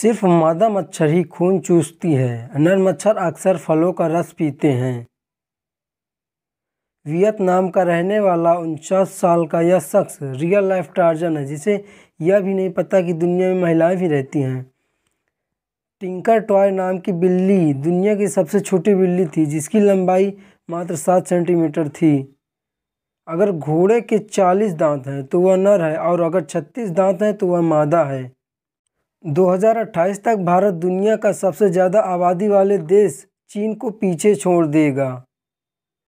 सिर्फ मादा मच्छर ही खून चूसती है नर मच्छर अक्सर फलों का रस पीते हैं वियतनाम का रहने वाला उनचास साल का यह शख्स रियल लाइफ टार्जन है जिसे यह भी नहीं पता कि दुनिया में महिलाएं भी रहती हैं टिंकर टॉय नाम की बिल्ली दुनिया की सबसे छोटी बिल्ली थी जिसकी लंबाई मात्र सात सेंटीमीटर थी अगर घोड़े के चालीस दांत हैं तो वह नर है और अगर छत्तीस दांत हैं तो वह मादा है 2028 तक भारत दुनिया का सबसे ज़्यादा आबादी वाले देश चीन को पीछे छोड़ देगा